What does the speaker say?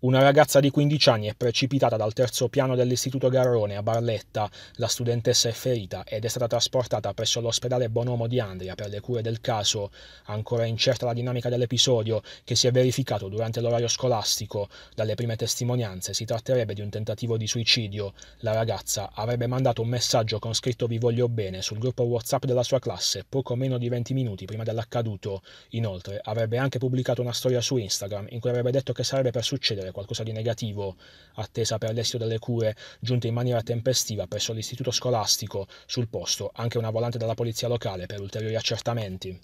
Una ragazza di 15 anni è precipitata dal terzo piano dell'Istituto Garrone a Barletta, la studentessa è ferita ed è stata trasportata presso l'ospedale Bonomo di Andria per le cure del caso. Ancora incerta la dinamica dell'episodio che si è verificato durante l'orario scolastico. Dalle prime testimonianze si tratterebbe di un tentativo di suicidio. La ragazza avrebbe mandato un messaggio con scritto vi voglio bene sul gruppo WhatsApp della sua classe poco meno di 20 minuti prima dell'accaduto. Inoltre avrebbe anche pubblicato una storia su Instagram in cui avrebbe detto che sarebbe per succedere essere qualcosa di negativo attesa per l'esito delle cure giunte in maniera tempestiva presso l'istituto scolastico sul posto anche una volante della polizia locale per ulteriori accertamenti.